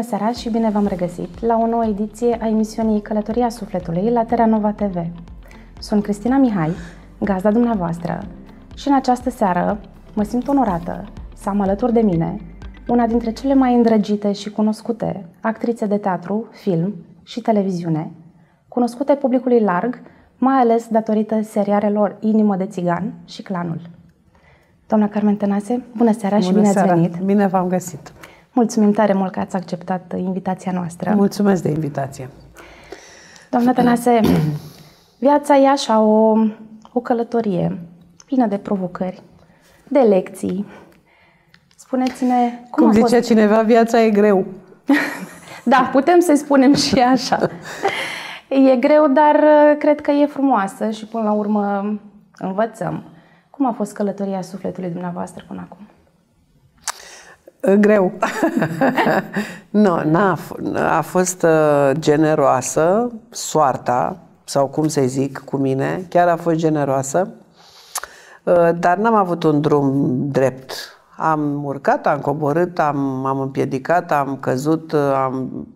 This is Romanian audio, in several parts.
Bună seara și bine v-am regăsit la o nouă ediție a emisiunii Călătoria Sufletului la Terra Nova TV. Sunt Cristina Mihai, gazda dumneavoastră, și în această seară mă simt onorată să am alături de mine una dintre cele mai îndrăgite și cunoscute actrițe de teatru, film și televiziune, cunoscute publicului larg, mai ales datorită serialelor Inimă de țigan și Clanul. Doamna Carmen Tănase, bună seara bună și bine seara. ați venit! Bine v-am găsit! Mulțumim tare mult că ați acceptat invitația noastră. Mulțumesc de invitație. Doamna Tănase, viața e așa o, o călătorie plină de provocări, de lecții. Spuneți-ne cum, cum a zicea fost... cineva, viața e greu. da, putem să-i spunem și așa. E greu, dar uh, cred că e frumoasă și până la urmă învățăm. Cum a fost călătoria sufletului dumneavoastră până acum? Greu. nu, n-a, a fost ă, generoasă soarta, sau cum să zic, cu mine. Chiar a fost generoasă, ă, dar n-am avut un drum drept. Am urcat, am coborât, am, am împiedicat, am căzut, ă, am,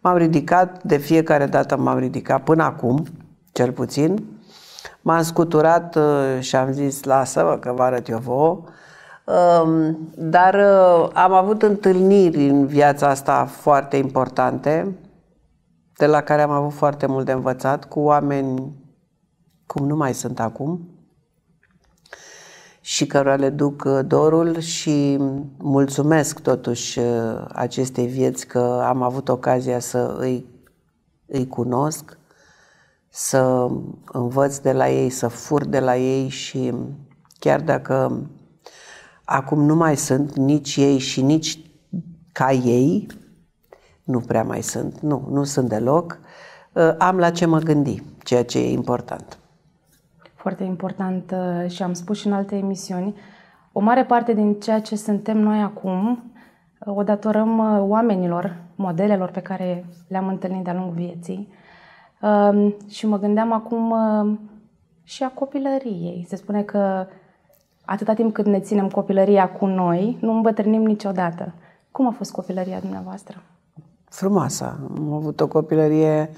m-am ridicat, de fiecare dată m-am ridicat, până acum, cel puțin. M-am scuturat și am zis, lasă-vă că vă arăt eu vouă. Ehm, dar eh, am avut întâlniri în viața asta foarte importante, de la care am avut foarte mult de învățat, cu oameni cum nu mai sunt acum și cărora le duc eh, dorul și mulțumesc totuși eh, acestei vieți că am avut ocazia să îi, îi cunosc, să învăț de la ei, să fur de la ei și chiar dacă Acum nu mai sunt nici ei și nici ca ei, nu prea mai sunt, nu, nu sunt deloc. Uh, am la ce mă gândi, ceea ce e important. Foarte important uh, și am spus și în alte emisiuni, o mare parte din ceea ce suntem noi acum uh, o datorăm oamenilor, modelelor pe care le-am întâlnit de-a lungul vieții. Um, și mă gândeam acum și a copilăriei. Se spune că atâta timp cât ne ținem copilăria cu noi, nu îmbătrânim niciodată. Cum a fost copilăria dumneavoastră? Frumoasă. Am avut o copilărie...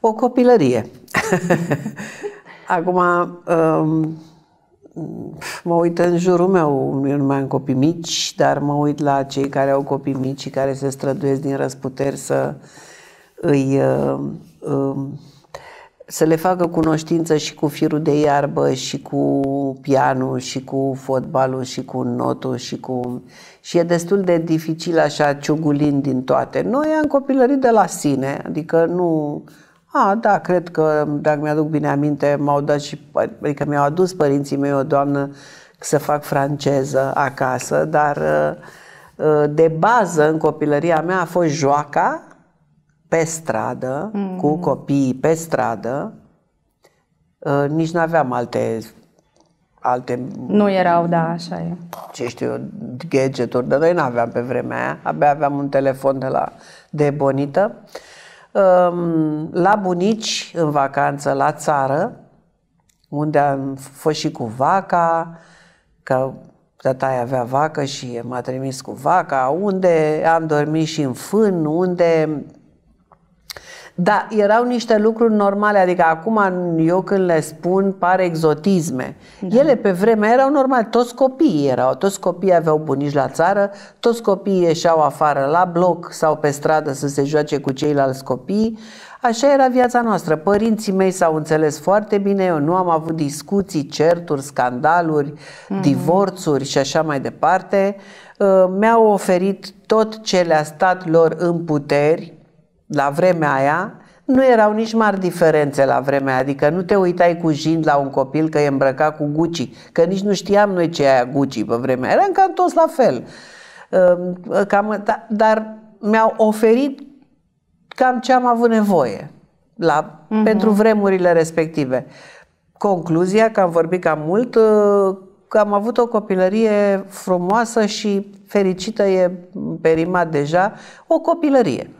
O copilărie. Acum, um, mă uit în jurul meu, eu nu mai am copii mici, dar mă uit la cei care au copii mici și care se străduiesc din răsputeri să îi uh, uh, să le facă cunoștință și cu firul de iarbă și cu pianul și cu fotbalul și cu notul și cu... Și e destul de dificil așa ciugulind din toate. Noi am copilărit de la sine, adică nu... A, da, cred că, dacă mi-aduc bine aminte, m-au dat și, adică mi-au adus părinții mei o doamnă să fac franceză acasă, dar uh, uh, de bază în copilăria mea a fost joaca, pe stradă, mm. cu copiii pe stradă, uh, nici nu aveam alte alte... Nu erau, da, așa e. Ce știu, gadgeturi, dar noi nu aveam pe vremea aia, abia aveam un telefon de la de bonită. Um, la bunici, în vacanță, la țară, unde am fost și cu vaca, că tata avea vacă și m-a trimis cu vaca, unde am dormit și în fân, unde da, erau niște lucruri normale, adică acum eu când le spun pare exotisme. Da. Ele pe vremea erau normale, toți copiii erau, toți copiii aveau bunici la țară, toți copiii ieșeau afară la bloc sau pe stradă să se joace cu ceilalți copii. Așa era viața noastră. Părinții mei s-au înțeles foarte bine, eu nu am avut discuții, certuri, scandaluri, mm-hmm. divorțuri și așa mai departe. Uh, mi-au oferit tot ce le-a stat lor în puteri la vremea aia nu erau nici mari diferențe la vremea aia, adică nu te uitai cu jind la un copil că e îmbrăcat cu Gucci, că nici nu știam noi ce e aia Gucci pe vremea aia, eram toți la fel. Ehm, cam, da, dar mi-au oferit cam ce am avut nevoie la, uh-huh. pentru vremurile respective. Concluzia, că am vorbit cam mult, ă, că am avut o copilărie frumoasă și fericită e perimat deja, o copilărie.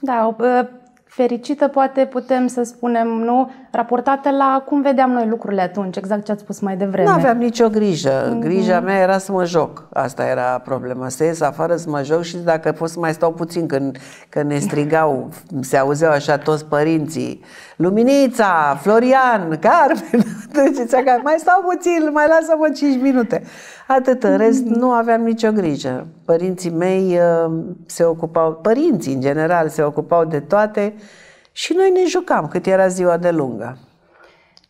Da, o, ă, fericită poate putem să spunem, nu? raportate la cum vedeam noi lucrurile atunci, exact ce ați spus mai devreme. Nu aveam nicio grijă. Mhm. Grija mea era să mă joc. Asta era problema. Să ies afară să mă joc și dacă pot să mai stau puțin când, când ne strigau, se auzeau așa toți părinții. Luminița, Florian, Carmen, duceți mai stau puțin, mai lasă-mă 5 minute. Atât, în rest mhm. nu aveam nicio grijă. Părinții mei uh, se ocupau, părinții în general se ocupau de toate și noi ne jucam cât era ziua de lungă.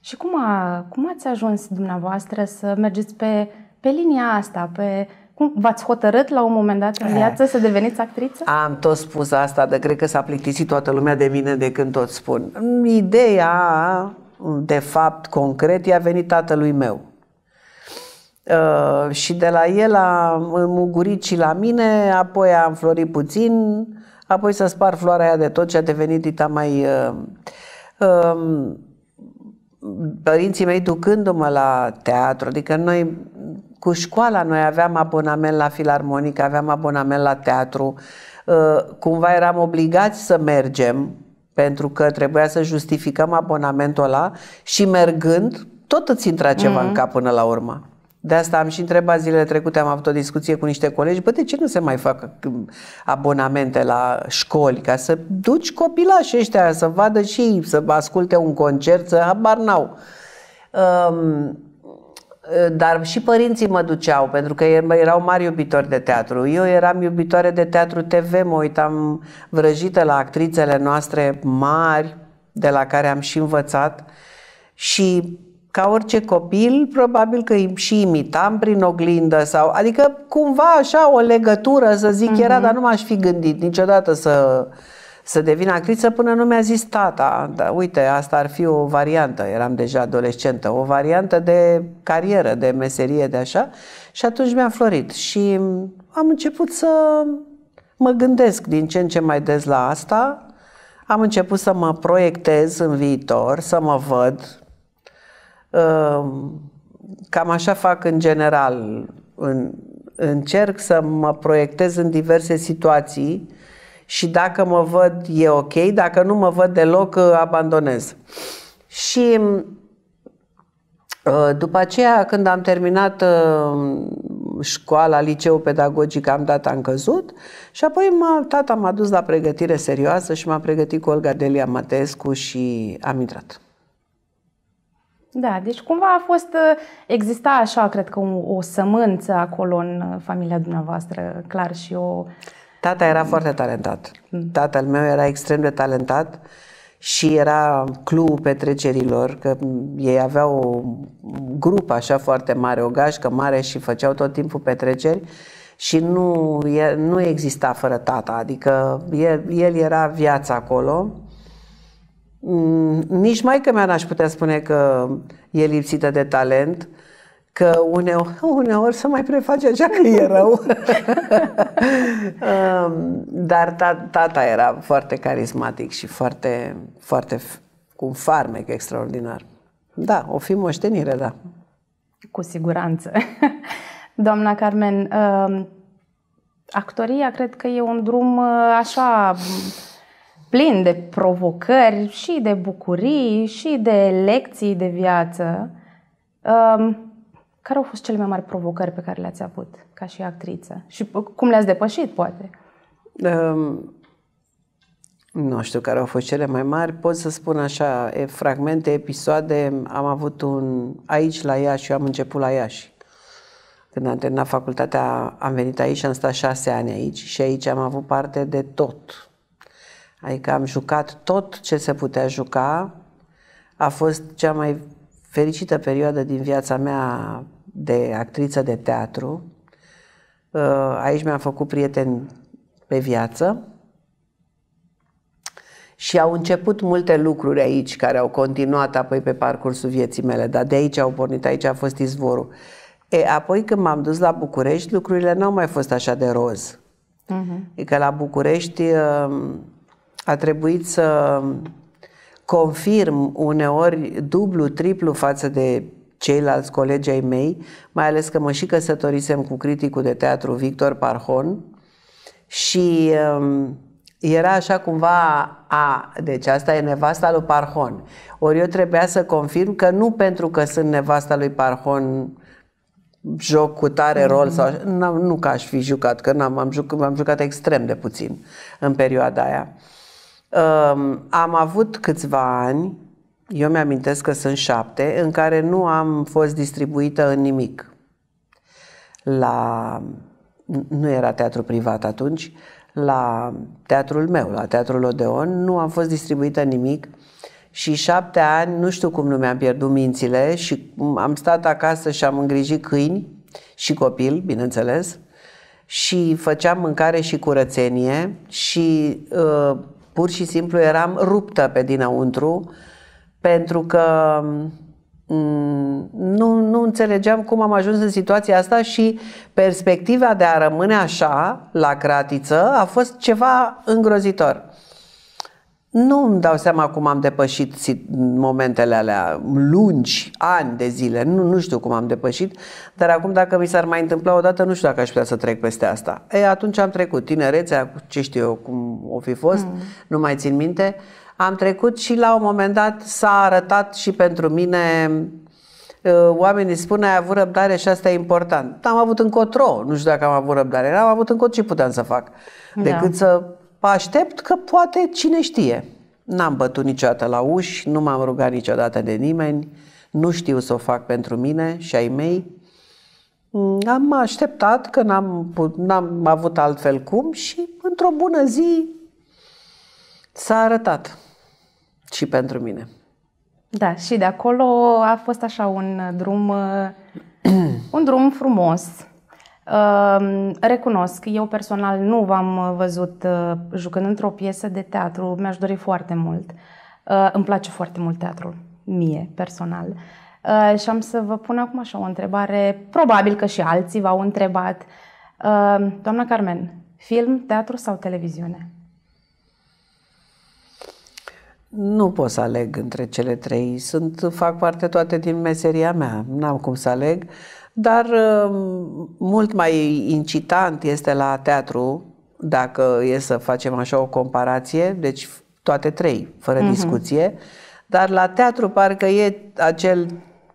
Și cum, a, cum ați ajuns dumneavoastră să mergeți pe, pe linia asta, pe, cum v-ați hotărât la un moment dat în eh. viață să deveniți actriță? Am tot spus asta, dar cred că s-a plictisit toată lumea de mine de când tot spun. Ideea, de fapt, concret, i-a venit tatălui meu. Uh, și de la el a mugurit și la mine, apoi a înflorit puțin, apoi să spar floarea aia de tot ce a devenit dita mai... Uh, um, părinții mei ducându-mă la teatru, adică noi cu școala noi aveam abonament la filarmonic, aveam abonament la teatru, uh, cumva eram obligați să mergem pentru că trebuia să justificăm abonamentul ăla și mergând tot îți intra ceva mm-hmm. în mm. cap până la urmă. De asta am și întrebat zilele trecute, am avut o discuție cu niște colegi, bă, de ce nu se mai fac mm, abonamente la școli, ca să duci copilașii ăștia să vadă și să asculte un concert, să habar n-au. Um, dar și părinții mă duceau, pentru că erau mari iubitori de teatru. Eu eram iubitoare de teatru TV, mă uitam vrăjită la actrițele noastre mari, de la care am și învățat. Și ca orice copil, probabil că îi și imitam prin oglindă sau, adică cumva așa o legătură, să zic, mm-hmm. era, mhm. dar nu m-aș fi gândit niciodată să, să devin actriță până nu mi-a zis tata. Da, uite, asta ar fi o variantă, eram deja adolescentă, o variantă de carieră, de meserie, de așa. Și atunci mi-a florit și am început să mă gândesc din ce în ce mai des la asta. Am început să mă proiectez în viitor, să mă văd Ehm, cam așa fac în general. În, încerc să mă proiectez în diverse situații și dacă mă văd e ok, dacă nu mă văd deloc, abandonez. Și ă, după aceea, când am terminat ă, școala, liceu pedagogic, am dat, am căzut și apoi m-a, tata m-a dus la pregătire serioasă și m-a pregătit cu Olga Delia Matescu și am intrat. Da, deci cumva a fost, ă, exista așa, cred că o, o sămânță acolo în ă, familia dumneavoastră, clar și o... Tata era foarte talentat. Mm. Tatăl meu era extrem de talentat și era clubul petrecerilor, că ei aveau o grupă așa foarte mare, o gașcă mare și făceau tot timpul petreceri și nu, nu exista fără tata, adică el, el era viața acolo. Mm, nici mai că mea n-aș putea spune că e lipsită de talent, că uneori, uneori să mai preface așa că e rău. Um, dar tata era foarte carismatic și foarte, foarte cu un farmec extraordinar. Da, o fi moștenire, da. Cu siguranță. Doamna Carmen, um, actoria cred că e un drum uh, așa plin de provocări și de bucurii și de lecții de viață. Um, care au fost cele mai mari provocări pe care le-ați avut ca și actriță? Și cum le-ați depășit, poate? Um, nu știu care au fost cele mai mari. Pot să spun așa, e, fragmente, episoade. Am avut un aici la Iași, eu am început la Iași. Când am terminat facultatea, am venit aici, am stat șase ani aici și aici am avut parte de tot Adică am jucat tot ce se putea juca. A fost cea mai fericită perioadă din viața mea de actriță de teatru. Uh, aici mi-am făcut prieteni pe viață și au început multe lucruri aici care au continuat apoi pe parcursul vieții mele, dar de aici au pornit, aici a fost izvorul. E, apoi când m-am dus la București, lucrurile n-au mai fost așa de roz. Uh-huh. Adică la București uh, a trebuit să confirm uneori dublu, triplu față de ceilalți colegi ai mei, mai ales că mă și căsătorisem cu criticul de teatru Victor Parhon și um, era așa cumva a, deci asta e nevasta lui Parhon. Ori eu trebuia să confirm că nu pentru că sunt nevasta lui Parhon joc cu tare rol sau nu, nu că aș fi jucat, că n-am am jucat, am jucat extrem de puțin în perioada aia. Am avut câțiva ani, eu mi-amintesc că sunt șapte, în care nu am fost distribuită în nimic. La, nu era teatru privat atunci, la teatrul meu, la teatrul Odeon, nu am fost distribuită nimic și șapte ani, nu știu cum nu mi-am pierdut mințile și am stat acasă și am îngrijit câini și copil, bineînțeles, și făceam mâncare și curățenie și uh, Pur și simplu eram ruptă pe dinăuntru pentru că mm, nu, nu înțelegeam cum am ajuns în situația asta și perspectiva de a rămâne așa, la cratiță, a fost ceva îngrozitor. Nu îmi dau seama cum am depășit momentele alea lungi, ani de zile, nu, nu știu cum am depășit, dar acum dacă mi s-ar mai întâmpla odată, nu știu dacă aș putea să trec peste asta. E, atunci am trecut tinerețea, ce știu eu cum o fi fost, mm. nu mai țin minte, am trecut și la un moment dat s-a arătat și pentru mine uh, oamenii spun ai avut răbdare și asta e important. Am avut încotro, nu știu dacă am avut răbdare, am avut încotro ce puteam să fac, da. decât da. să aștept că poate cine știe. N-am bătut niciodată la uși, nu m-am rugat niciodată de nimeni, nu știu să o fac pentru mine și ai mei. Mm, am așteptat că n-am, n-am avut altfel cum și într-o bună zi s-a arătat și pentru mine. Da, și de acolo a fost așa un drum, un drum frumos Ehm, recunosc, eu personal nu v-am uh, văzut uh, jucând într-o piesă de teatru, mi-aș dori foarte mult. Uh, îmi place foarte mult teatrul, mie personal. Și am să vă pun acum așa o întrebare, probabil că și alții v-au întrebat. Ehm, doamna Carmen, film, teatru sau televiziune? Nu pot să aleg între cele trei. Sunt, fac parte toate din meseria mea. N-am cum să aleg. Uh, dar uh, mult mai incitant este la teatru, dacă e să facem așa o comparație, deci toate trei, fără uh-huh. discuție, dar la teatru parcă e acel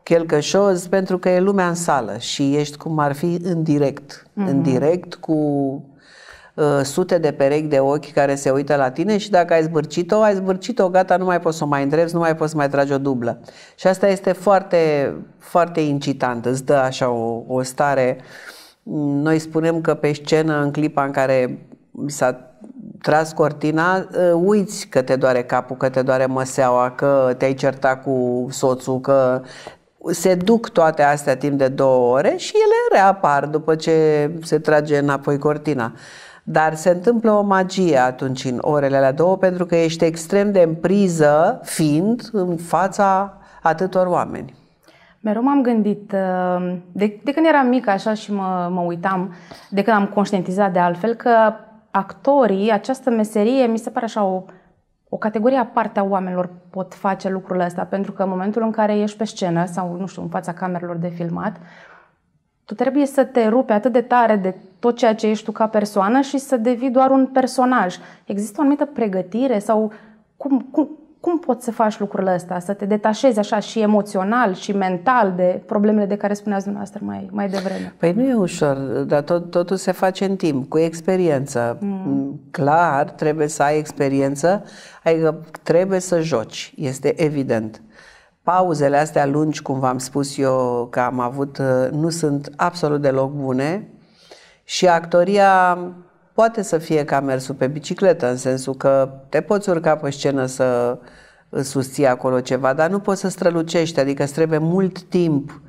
chelcășoz pentru că e lumea în sală și ești cum ar fi în direct, uh-huh. în mhm. direct cu Uh, sute de perechi de ochi care se uită la tine și dacă ai zbârcit-o, ai zbârcit-o, gata, nu mai poți să o mai îndrepți, nu mai poți să mai tragi o dublă. Și asta este foarte, foarte incitant, îți dă așa o, o stare. Noi spunem că pe scenă, în clipa în care s-a tras cortina, uh, uiți că te doare capul, că te doare măseaua, că te-ai certa cu soțul, că se duc toate astea timp de două ore și ele reapar după ce se trage înapoi cortina dar se întâmplă o magie atunci în orele la două pentru că ești extrem de în priză fiind în fața atâtor oameni. Mereu m-am gândit, uh, de, de când eram mică așa și mă, mă uitam, de când am conștientizat de altfel, că actorii, această meserie, mi se pare așa o, o categorie aparte a oamenilor pot face lucrul ăsta, pentru că în momentul în care ești pe scenă sau, nu știu, în fața camerelor de filmat, tu trebuie să te rupi atât de tare de tot ceea ce ești tu ca persoană și să devii doar un personaj. Există o anumită pregătire sau cum, cum, cum poți să faci lucrurile astea? Să te detașezi așa și emoțional și mental de problemele de care spuneați dumneavoastră mai, mai devreme. Păi nu e ușor, dar tot, totul se face în timp, cu experiență. Mm. Clar, trebuie să ai experiență, adică trebuie să joci, este evident. Uh, pauzele astea lungi, cum v-am spus eu că am avut, uh, nu sunt absolut deloc bune și actoria poate să fie ca mersul pe bicicletă, în sensul că te poți urca pe scenă să uh, susții acolo ceva, dar nu poți să strălucești, adică îți trebuie mult timp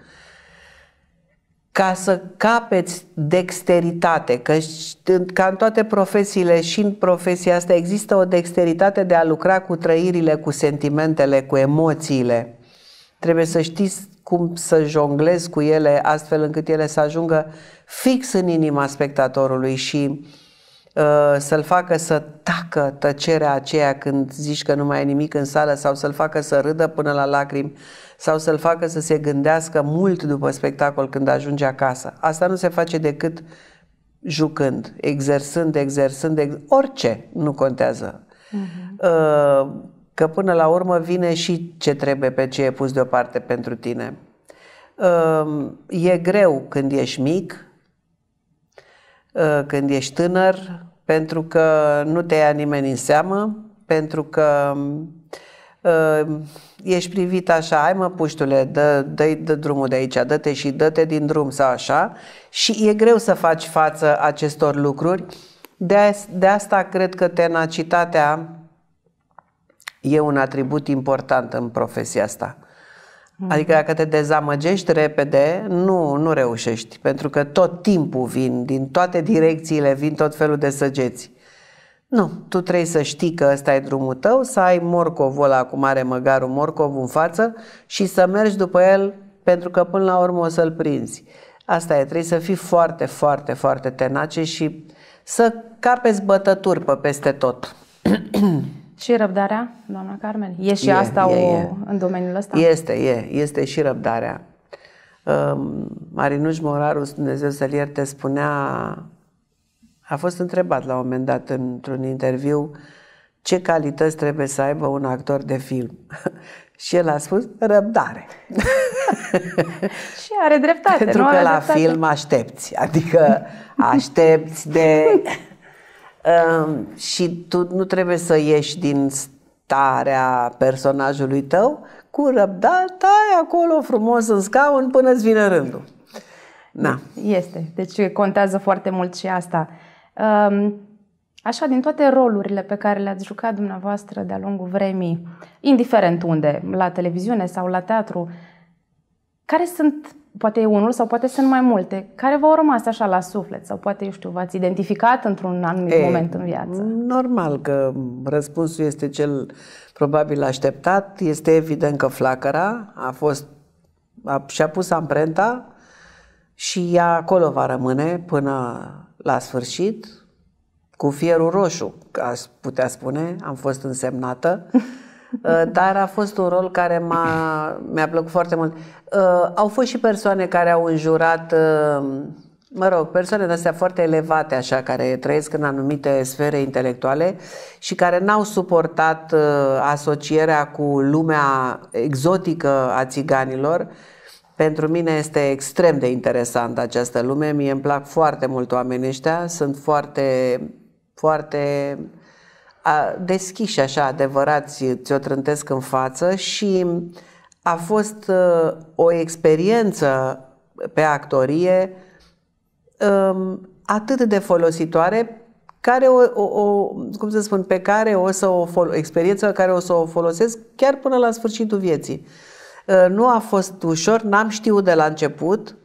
ca să capeți dexteritate, că ca în toate profesiile și în profesia asta există o dexteritate de a lucra cu trăirile, cu sentimentele, cu emoțiile. Trebuie să știi cum să jonglezi cu ele astfel încât ele să ajungă fix în inima spectatorului și uh, să-l facă să tacă tăcerea aceea când zici că nu mai e nimic în sală sau să-l facă să râdă până la lacrimi sau să-l facă să se gândească mult după spectacol când ajunge acasă. Asta nu se face decât jucând, exersând, exersând, ex- orice, nu contează. Uh-huh. Uh, că până la urmă vine și ce trebuie pe ce e pus deoparte pentru tine. Ehm, e greu când ești mic, eh, când ești tânăr, pentru că nu te ia nimeni în seamă, pentru că ehm, ești privit așa, ai mă puștule, dă, dă, dă drumul de aici, dă-te și dă-te din drum sau așa și e greu să faci față acestor lucruri. De, de asta cred că tenacitatea e un atribut important în profesia asta. Mhm. Adică dacă te dezamăgești repede, nu, nu reușești, pentru că tot timpul vin, din toate direcțiile vin tot felul de săgeți. Nu, tu trebuie să știi că ăsta e drumul tău, să ai morcovul ăla cu mare măgarul morcov în față și să mergi după el pentru că până la urmă o să-l prinzi. Asta e, trebuie să fii foarte, foarte, foarte tenace și să capezi bătături pe peste tot. Și răbdarea, doamna Carmen? E și e, asta e, o, e. în domeniul ăsta? Este, e. Este și răbdarea. Um, Marinuș Moraru, Dumnezeu să-l ierte, spunea, a fost întrebat la un moment dat într-un interviu ce calități trebuie să aibă un actor de film. și el a spus răbdare. și are dreptate. Pentru nu că la dreptate. film aștepți, adică aștepți de Ehm, și tu nu trebuie să ieși din starea personajului tău cu răbdare, tai acolo frumos în scaun până îți vine rândul. Da. Este. Deci contează foarte mult și asta. Ehm, așa, din toate rolurile pe care le-ați jucat dumneavoastră de-a lungul vremii, indiferent unde, la televiziune sau la teatru, care sunt poate e unul sau poate sunt mai multe, care v-au rămas așa la suflet sau poate, eu știu, v-ați identificat într-un anumit e, moment în viață? Normal că răspunsul este cel probabil așteptat. Este evident că flacăra a fost, a, și-a pus amprenta și ea acolo va rămâne până la sfârșit cu fierul roșu, aș putea spune, am fost însemnată. Uh, dar a fost un rol care m-a, mi-a plăcut foarte mult. Uh, au fost și persoane care au înjurat, uh, mă rog, persoane de astea foarte elevate, așa, care trăiesc în anumite sfere intelectuale și care n-au suportat asocierea cu lumea exotică a țiganilor. Pentru mine este extrem de interesant această lume, mie îmi plac foarte mult oamenii ăștia, sunt foarte, foarte deschiși așa adevărat ți-o trântesc în față și a fost uh, o experiență pe actorie um, atât de folositoare care o, o, o, cum să spun, pe care o să o fol- experiență care o să o folosesc chiar până la sfârșitul vieții. Uh, nu a fost ușor, n-am știut de la început,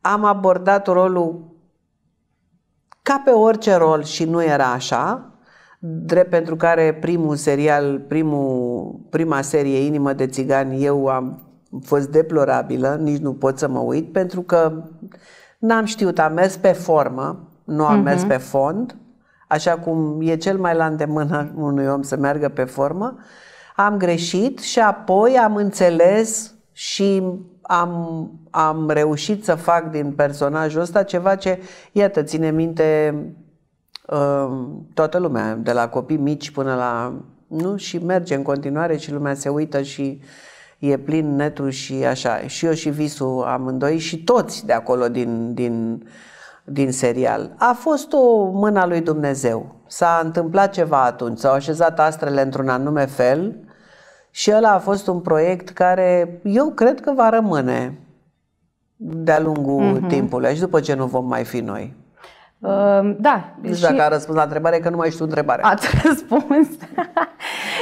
am abordat rolul ca pe orice rol și nu era așa, drept pentru care primul serial, primul, prima serie, Inimă de țigani, eu am fost deplorabilă, nici nu pot să mă uit, pentru că n-am știut, am mers pe formă, nu am uh-huh. mers mhm. pe fond, așa cum e cel mai la îndemână unui om să meargă pe formă, am greșit și apoi am înțeles și am, am reușit să fac din personajul ăsta ceva ce, iată, ține minte Ehm, toată lumea, de la copii mici până la... Nu? Și merge în continuare și lumea se uită și e plin netul și așa. Și eu și visul amândoi și toți de acolo din, din, din serial. A fost o mână lui Dumnezeu. S-a întâmplat ceva atunci, s-au așezat astrele într-un anume fel și ăla a fost un proiect care eu cred că va rămâne de-a lungul mm-hmm. timpului și după ce nu vom mai fi noi. Ehm, da. Deci și... dacă a răspuns la întrebare, că nu mai știu întrebarea. Ați răspuns.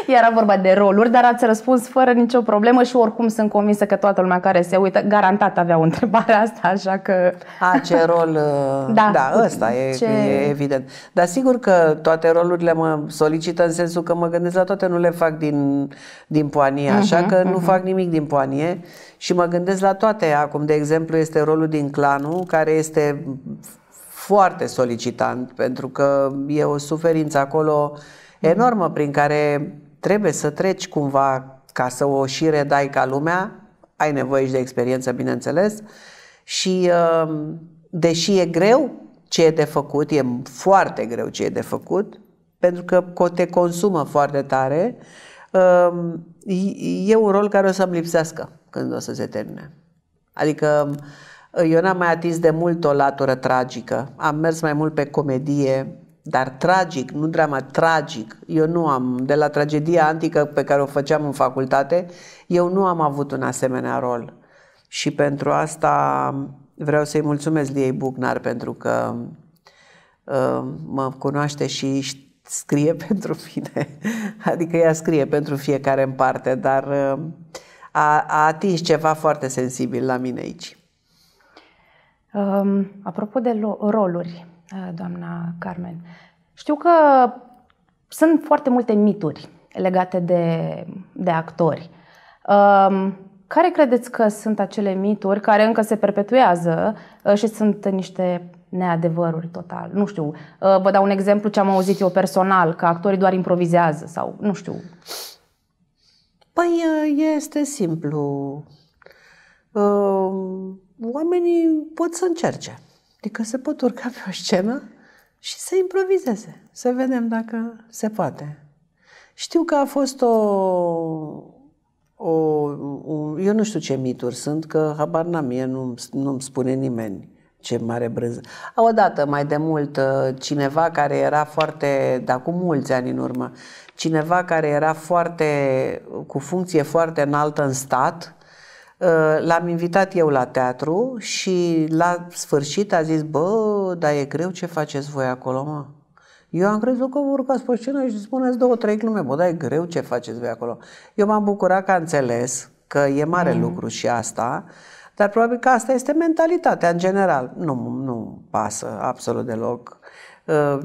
Era vorba de roluri, dar ați răspuns fără nicio problemă și oricum sunt convinsă că toată lumea care se uită, garantat avea o întrebare asta, așa că... A, ce rol... Uh, da, da ăsta e, ce... e evident. Dar sigur că toate rolurile mă solicită în sensul că mă gândesc la toate, nu le fac din, din poanie, mhm, așa uh-huh, că uh-huh. nu mhm. fac nimic din poanie și mă gândesc la toate. Acum, de exemplu, este rolul din clanul, care este foarte solicitant, pentru că e o suferință acolo enormă prin care trebuie să treci cumva ca să o și redai ca lumea, ai nevoie și de experiență, bineînțeles, și uh, deși e greu ce e de făcut, e foarte greu ce e de făcut, pentru că te consumă foarte tare, um, e un rol care o să-mi lipsească când o să se termine. Adică eu n-am mai atins de mult o latură tragică. Am mers mai mult pe comedie, dar tragic, nu drama, tragic. Eu nu am, de la tragedia antică pe care o făceam în facultate, eu nu am avut un asemenea rol. Și pentru asta vreau să-i mulțumesc Liei Bucnar pentru că uh, mă cunoaște și scrie pentru mine. Adică ea scrie pentru fiecare în parte, dar uh, a, a atins ceva foarte sensibil la mine aici. Apropo de roluri, uh, doamna Carmen, știu că sunt foarte multe mituri legate de, de actori. Care credeți că sunt acele mituri care încă se perpetuează uh, și sunt niște neadevăruri total? Nu știu, uh, vă dau un exemplu ce am auzit eu personal, că actorii doar improvizează sau nu știu. Păi este simplu oamenii pot să încerce. Adică se pot urca pe o scenă și să improvizeze. Să vedem dacă se poate. Știu că a fost o, o, o eu nu știu ce mituri sunt, că habar n-am, mie nu, nu-mi spune nimeni ce mare brânză. Odată, mai de mult, uh, cineva care era foarte, da, cu mulți ani în urmă, cineva care era foarte, cu funcție foarte înaltă în stat, Uh, l-am invitat eu la teatru și la sfârșit a zis, bă, dar e greu ce faceți voi acolo, mă. Eu am crezut că vă urcați pe scenă și spuneți două, trei glume, bă, dar e greu ce faceți voi acolo. Eu m-am bucurat că a înțeles că e mare mm. lucru și asta, dar probabil că asta este mentalitatea în general. Nu, nu pasă absolut deloc. Uh,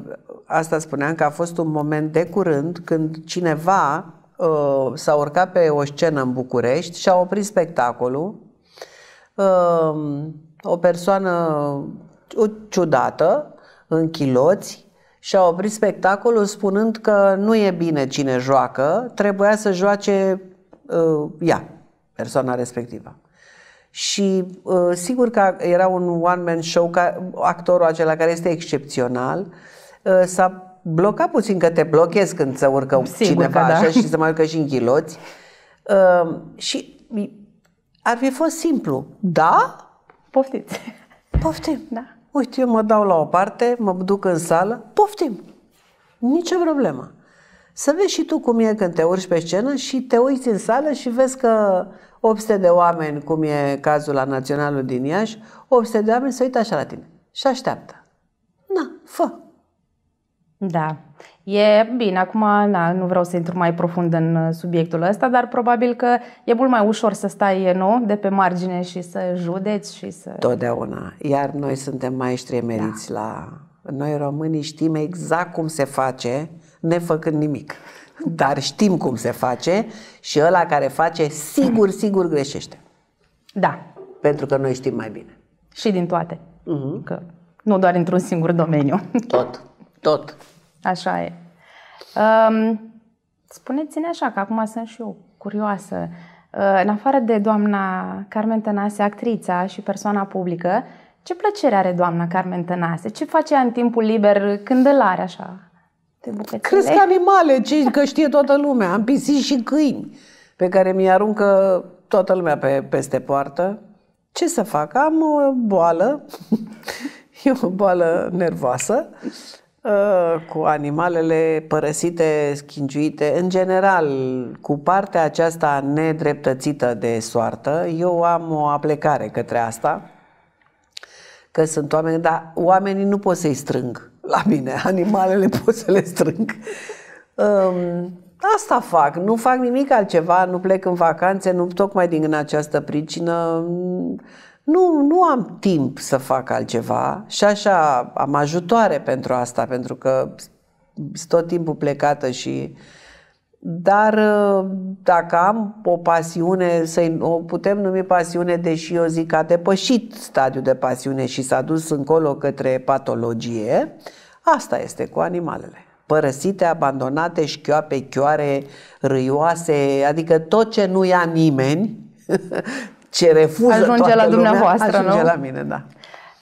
asta spuneam că a fost un moment de curând când cineva Uh, s-a urcat pe o scenă în București și a oprit spectacolul. Um, o persoană ciudată, în chiloți, și-a oprit spectacolul spunând că nu e bine cine joacă, trebuia să joace uh, ea, persoana respectivă. Și uh, sigur că era un one-man show, ca actorul acela care este excepțional, uh, s-a bloca puțin, că te blochezi când să urcă Sigur cineva da. așa și să mai urcă și în ghiloți. Uh, ehm, și ar fi fost simplu. Da? Poftiți. Poftim. Da. Uite, eu mă dau la o parte, mă duc în sală, poftim. Nicio problemă. Să vezi și tu cum e când te urci pe scenă și te uiți în sală și vezi că 800 de oameni, cum e cazul la Naționalul din Iași, 800 de oameni se uită așa la tine și așteaptă. Na, fă, da. E bine, acum na, nu vreau să intru mai profund în uh, subiectul ăsta, dar probabil că e mult mai ușor să stai uh, nu, de pe margine și să judeci și să... Totdeauna. Iar noi suntem maestri emeriți da. la... Noi românii știm exact cum se face, ne făcând nimic. Dar știm cum se face și ăla care face, sigur, sigur greșește. Da. Pentru că noi știm mai bine. Și din toate. Uh-huh. Că nu doar într-un singur domeniu. Tot. Tot. Așa e. Um, spuneți-ne așa, că acum sunt și eu curioasă. În afară de doamna Carmen Tănase, actrița și persoana publică, ce plăcere are doamna Carmen Tănase? Ce face în timpul liber când îl are așa? Cresc animale, ce, că știe toată lumea. Am pisici și câini pe care mi aruncă toată lumea pe, peste poartă. Ce să fac? Am o boală, e o boală nervoasă Uh, cu animalele părăsite, schingiuite, în general, cu partea aceasta nedreptățită de soartă, eu am o aplecare către asta, că sunt oameni, dar oamenii nu pot să-i strâng la mine, animalele pot să le strâng. Um, asta fac, nu fac nimic altceva, nu plec în vacanțe, nu tocmai din această pricină nu, nu am timp să fac altceva și așa am ajutoare pentru asta, pentru că tot timpul plecată și dar dacă am o pasiune, să o putem numi pasiune, deși eu zic că a depășit stadiul de pasiune și s-a dus încolo către patologie, asta este cu animalele. Părăsite, abandonate, șchioape, chioare, râioase, adică tot ce nu ia nimeni, ce refuză ajunge toată la dumneavoastră, lumea, ajunge nu? la mine, da.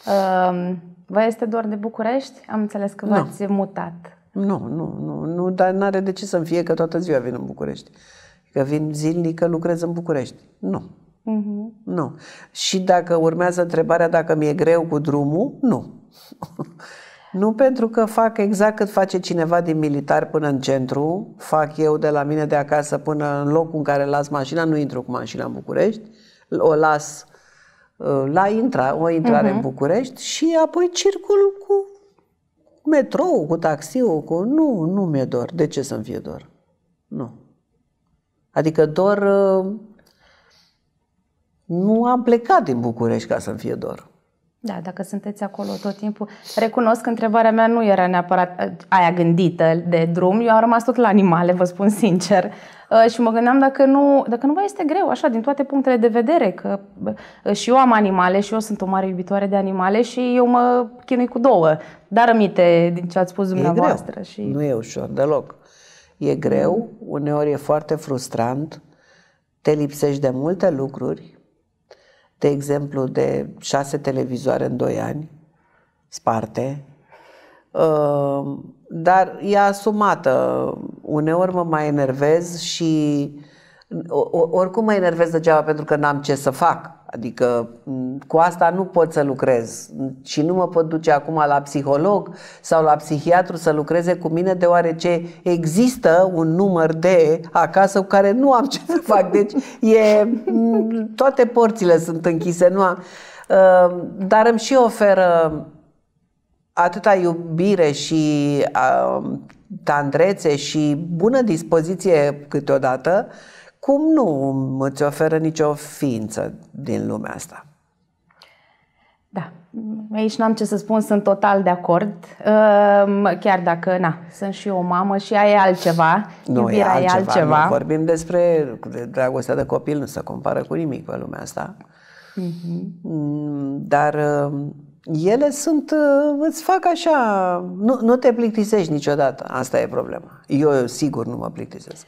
Uh, vă este doar de București? Am înțeles că v-ați no. mutat. Nu, nu, nu, nu, dar n-are de ce să-mi fie că toată ziua vin în București. Că vin zilnic că lucrez în București. Nu. Uh-huh. Nu. Și dacă urmează întrebarea dacă mi-e greu cu drumul, nu. nu pentru că fac exact cât face cineva din militar până în centru, fac eu de la mine de acasă până în locul în care las mașina, nu intru cu mașina în București, o las uh, la intra, o intrare uh-huh. în mhm. București și apoi circul cu metrou, cu taxiul, cu... Nu, nu mi-e dor. De ce să-mi fie dor? Nu. Adică dor... Uh, nu am plecat din București ca să-mi fie dor. Da, dacă sunteți acolo tot timpul. Recunosc că întrebarea mea nu era neapărat uh, aia gândită de drum, eu am rămas tot la animale, vă spun sincer. Uh, și mă gândeam dacă nu, dacă nu vă este greu, așa, din toate punctele de vedere, că uh, și eu am animale și eu sunt o mare iubitoare de animale și eu mă chinui cu două. Dar aminte din ce ați spus dumneavoastră. E greu. Și... Nu e ușor deloc. E greu, uneori e foarte frustrant, te lipsești de multe lucruri, de exemplu, de șase televizoare în doi ani, sparte, uh, dar e asumată. Uneori mă mai enervez și oricum mă enervez degeaba pentru că n-am ce să fac. Adică cu asta nu pot să lucrez și nu mă pot duce acum la psiholog sau la psihiatru să lucreze cu mine deoarece există un număr de acasă cu care nu am ce să fac. Deci e, toate porțile sunt închise, nu am, uh, dar îmi și oferă atâta iubire și uh, tandrețe și bună dispoziție câteodată cum nu îți oferă nicio ființă din lumea asta. Da, aici n-am ce să spun, sunt total de acord. Ehm, chiar dacă, na, sunt și o mamă și aia e altceva, nu, e altceva. E altceva. Nu, vorbim despre dragostea de copil, nu se compară cu nimic pe lumea asta. Mm-hmm. Dar ehm, ele sunt, uh, îți fac așa, nu, nu te plictisești niciodată, asta e problema. Eu, sigur nu mă plictisesc.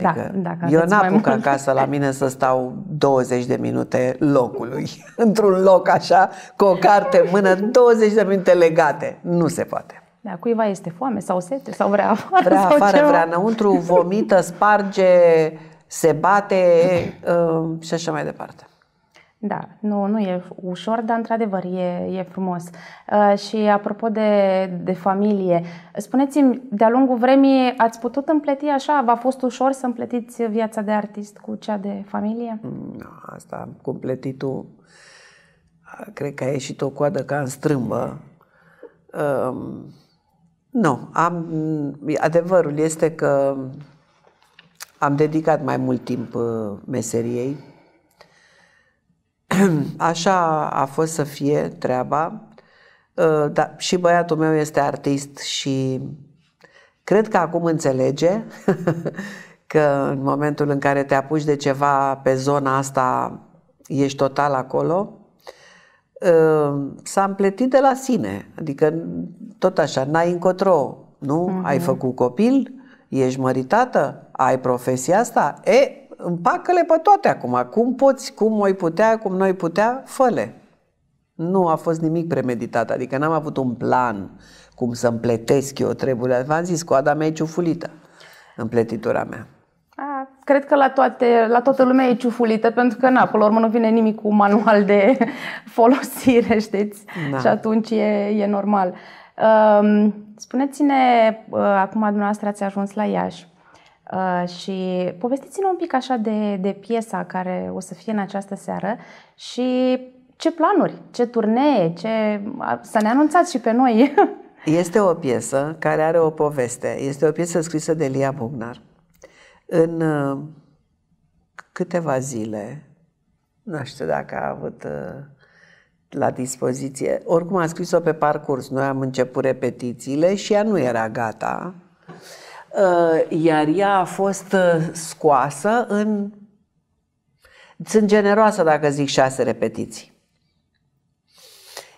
Da, adică dacă eu n-apuc acasă la mine să stau 20 de minute locului, într-un loc așa, cu o carte în mână, 20 de minute legate. Nu se poate. Da, cuiva este foame sau sete sau vrea afară Vrea sau afară, ceva. vrea înăuntru, vomită, sparge, se bate uh, și așa mai departe. Da, nu, nu e ușor, dar într-adevăr e, e frumos. Uh, și apropo de, de familie, spuneți-mi, de-a lungul vremii ați putut împleti așa? V-a fost ușor să împletiți viața de artist cu cea de familie? Mm, da, asta cu împletitul, cred că a ieșit o coadă ca în strâmbă. Um, nu, am, adevărul este că am dedicat mai mult timp uh, meseriei Așa a fost să fie treaba. Uh, da, și băiatul meu este artist și cred că acum înțelege că în momentul în care te apuci de ceva pe zona asta, ești total acolo. Uh, s-a împletit de la sine, adică tot așa, n-ai încotro, nu? Mm-hmm. Ai mhm. făcut copil, ești măritată, ai profesia asta, e, împacă-le pe toate acum. Cum poți, cum noi putea, cum noi putea, fă-le. Nu a fost nimic premeditat, adică n-am avut un plan cum să împletesc eu treburile. V-am zis, coada mea e ciufulită, împletitura mea. A, cred că la, toate, la toată lumea e ciufulită, pentru că, na, până la urmă nu vine nimic cu manual de folosire, știți? Da. Și atunci e, e normal. Spuneți-ne, uh, acum dumneavoastră ați ajuns la Iași. Uh, și povestiți-ne un pic așa de, de piesa care o să fie în această seară și ce planuri, ce turnee, ce... să ne anunțați și pe noi. Este o piesă care are o poveste. Este o piesă scrisă de Lia Bugnar. În uh, câteva zile, nu știu dacă a avut uh, la dispoziție, oricum a scris-o pe parcurs. Noi am început repetițiile și ea nu era gata Uh, iar ea a fost uh, scoasă în. Sunt generoasă dacă zic șase repetiții.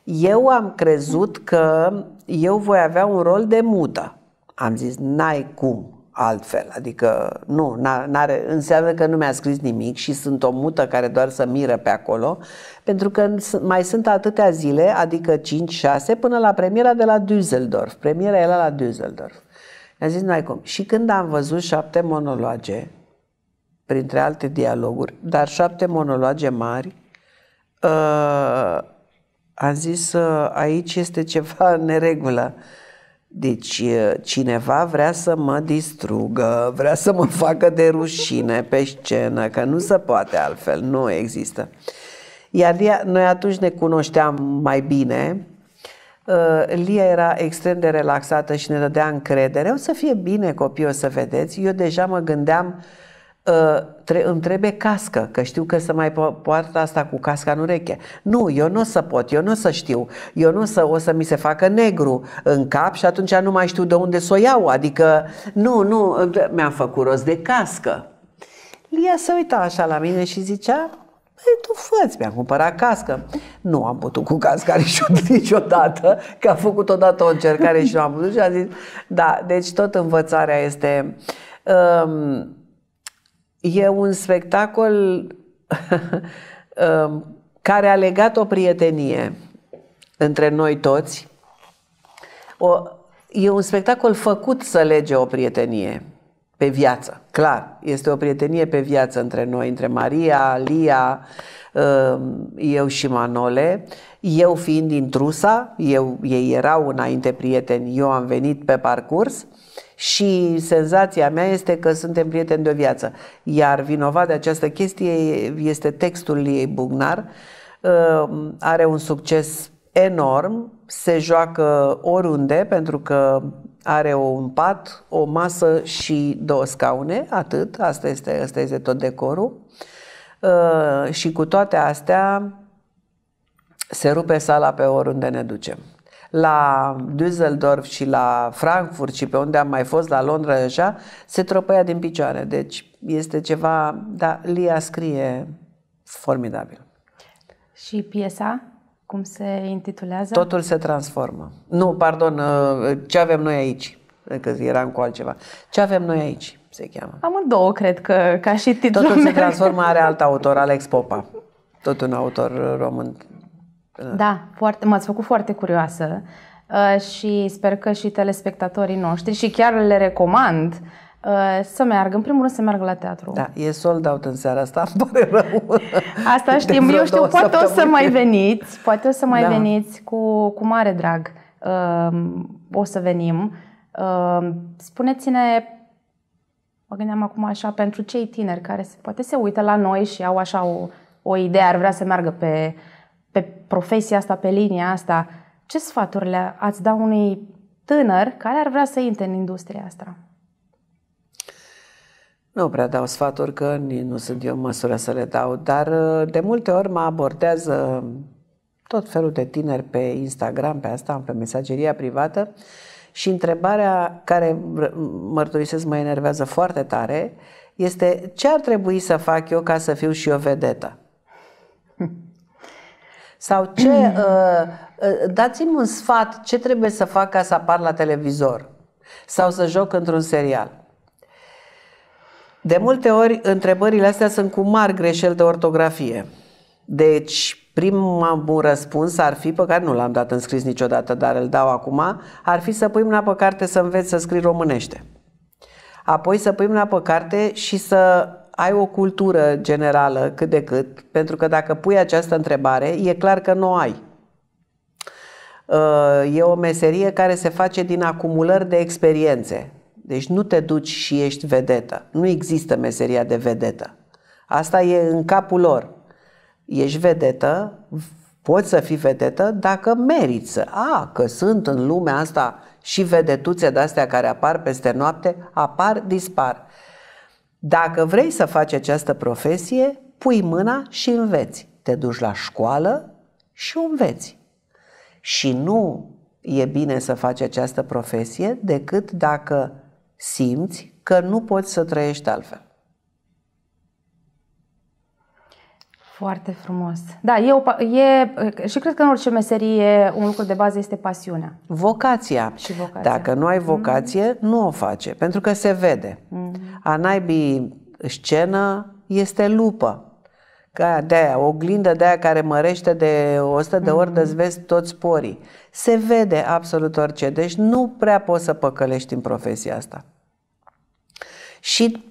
Eu am crezut că eu voi avea un rol de mută. Am zis, n-ai cum altfel, adică nu, n-are, înseamnă că nu mi-a scris nimic și sunt o mută care doar să miră pe acolo, pentru că mai sunt atâtea zile, adică 5-6, până la premiera de la Düsseldorf. Premiera era la Düsseldorf. Mi-a zis, n-ai cum. Și când am văzut șapte monologe, printre alte dialoguri, dar șapte monologe mari, uh, am zis, uh, aici este ceva în neregulă. Deci uh, cineva vrea să mă distrugă, vrea să mă facă de rușine pe scenă, că nu se poate altfel, nu există. Iar noi atunci ne cunoșteam mai bine, Uh, Lia era extrem de relaxată și ne dădea încredere. O să fie bine copii, o să vedeți. Eu deja mă gândeam, uh, îmi trebuie cască, că știu că să mai poartă asta cu casca în ureche. Nu, eu nu o să pot, eu nu o să știu, eu nu o să, o să mi se facă negru în cap și atunci nu mai știu de unde să o iau, adică nu, nu, mi-am făcut rost de cască. Lia se uita așa la mine și zicea, Păi tu fă mi am cumpărat cască. Nu am putut cu casca niciodată, că a făcut odată o încercare și nu am putut și a zis, da, deci tot învățarea este... Um, e un spectacol um, care a legat o prietenie între noi toți. O, e un spectacol făcut să lege o prietenie pe viață, clar. Este o prietenie pe viață între noi, între Maria, Lia, um, eu și Manole. Eu fiind din Trusa, eu, ei erau înainte prieteni, eu am venit pe parcurs și senzația mea este că suntem prieteni de o viață. Iar vinovat de această chestie este textul ei Bugnar, um, are un succes enorm, se joacă oriunde pentru că are o, un pat, o masă și două scaune, atât, asta este, asta este tot decorul. Uh, și cu toate astea se rupe sala pe oriunde ne ducem. La Düsseldorf și la Frankfurt și pe unde am mai fost, la Londra deja, se tropăia din picioare. Deci este ceva, da, Lia scrie formidabil. Și piesa? Cum se intitulează? Totul se transformă. Nu, pardon, uh, ce avem noi aici? Că eram cu altceva. Ce avem noi aici, se cheamă. două cred că, ca și titlul Totul se transformă are alt autor, Alex Popa. Tot un autor uh, român. Uh. Da, foarte, m-ați făcut foarte curioasă și sper că și telespectatorii noștri și chiar le recomand uh, Uh, să meargă, în primul rând să meargă la teatru. Da, e sold out în seara asta, îmi pare rău. Asta știm, eu știu, poate o să mai veniți, poate o să mai da. veniți cu, cu mare drag. Uh, o să venim. Uh, spuneți-ne, mă gândeam acum așa, pentru cei tineri care se, poate se uită la noi și au așa o, o idee, ar vrea să meargă pe, pe profesia asta, pe linia asta, ce sfaturile ați da unui tânăr care ar vrea să intre în industria asta? Nu prea dau sfaturi, că nu sunt eu în măsură să le dau, dar uh, de multe ori mă abordează tot felul de tineri pe Instagram, pe asta, pe mesageria privată și întrebarea care, mărturisesc, mă enervează foarte tare este ce ar trebui să fac eu ca să fiu și o vedetă? Sau ce, uh, uh, dați-mi un sfat, ce trebuie să fac ca să apar la televizor sau să joc într-un serial? De multe ori, întrebările astea sunt cu mari greșeli de ortografie. Deci, primul răspuns ar fi, pe care nu l-am dat în scris niciodată, dar îl dau acum, ar fi să pui mâna pe carte să înveți să scrii românește. Apoi să pui mâna pe carte și să ai o cultură generală cât de cât, pentru că dacă pui această întrebare, e clar că nu o ai. Uh, e o meserie care se face din acumulări de experiențe. Deci nu te duci și ești vedetă. Nu există meseria de vedetă. Asta e în capul lor. Ești vedetă, poți să fii vedetă dacă meriți să. A, că sunt în lumea asta și vedetuțe de astea care apar peste noapte, apar, dispar. Dacă vrei să faci această profesie, pui mâna și înveți. Te duci la școală și înveți. Și nu e bine să faci această profesie decât dacă simți că nu poți să trăiești altfel. Foarte frumos. Da, e, o, e și cred că în orice meserie un lucru de bază este pasiunea. Vocația. Și vocația. Dacă nu ai vocație, mm. nu o face, pentru că se vede. Mm. A naibii scenă este lupă ca de aia, oglindă de aia care mărește de 100 de ori, mhm. dezvezi toți porii. Se vede absolut orice, deci nu prea poți să păcălești în profesia asta. Și,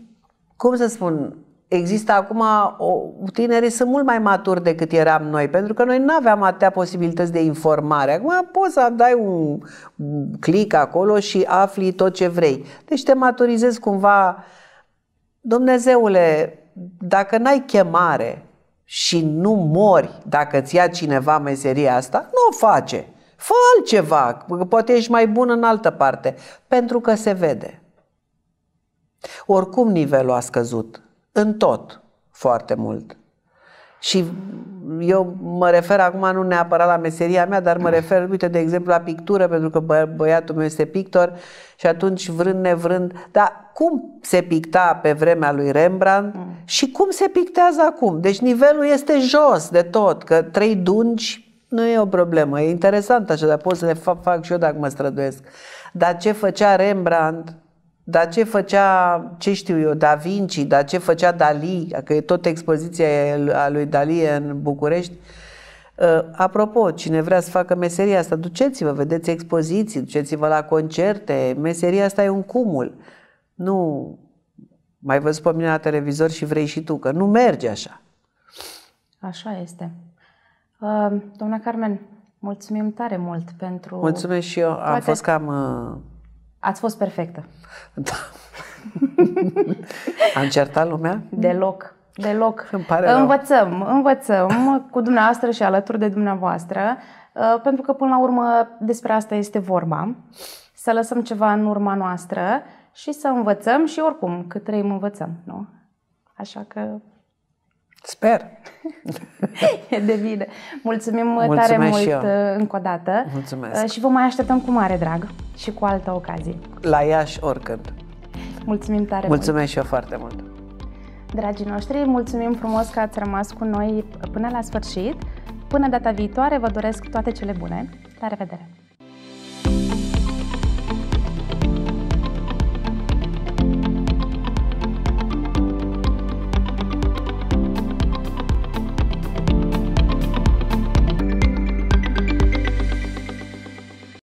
cum să spun, există acum, o, tinerii sunt mult mai maturi decât eram noi, pentru că noi nu aveam atâtea posibilități de informare. Acum poți să dai un click acolo și afli tot ce vrei. Deci te maturizezi cumva, Dumnezeule, dacă n-ai chemare, și nu mori dacă îți ia cineva meseria asta, nu o face. Fă altceva, poate ești mai bun în altă parte, pentru că se vede. Oricum nivelul a scăzut, în tot, foarte mult. Și eu mă refer acum nu neapărat la meseria mea, dar mă refer, uite, de exemplu, la pictură, pentru că bă, băiatul meu este pictor și atunci, vrând nevrând, dar cum se picta pe vremea lui Rembrandt mm. și cum se pictează acum? Deci nivelul este jos de tot, că trei dungi nu e o problemă, e interesant așa, dar pot să le fac, fac și eu dacă mă străduiesc. Dar ce făcea Rembrandt dar ce făcea, ce știu eu, Da Vinci, dar ce făcea Dali, că e tot expoziția a lui Dali în București. Uh, apropo, cine vrea să facă meseria asta, duceți-vă, vedeți expoziții, duceți-vă la concerte, meseria asta e un cumul. Nu mai văzut pe mine la televizor și vrei și tu, că nu merge așa. Așa este. Uh, doamna Carmen, mulțumim tare mult pentru... Mulțumesc și eu, toate... am fost cam... Uh Ați fost perfectă. Da. A încertat lumea? Deloc. Deloc. Îmi pare învățăm, rău. învățăm cu dumneavoastră și alături de dumneavoastră, uh, pentru că până la urmă despre asta este vorba. Să lăsăm ceva în urma noastră și să învățăm și oricum cât trăim învățăm, nu? Așa că Sper! e de bine. Mulțumim uh, Mulțumesc tare mult eu. Uh, încă o dată. Mulțumesc. Uh, și vă mai așteptăm cu mare drag și cu altă ocazie. La Iași oricând. Mulțumim tare Mulțumesc mult. Mulțumesc și eu foarte mult. Dragii noștri, mulțumim frumos că ați rămas cu noi până la sfârșit. Până data viitoare vă doresc toate cele bune. La revedere!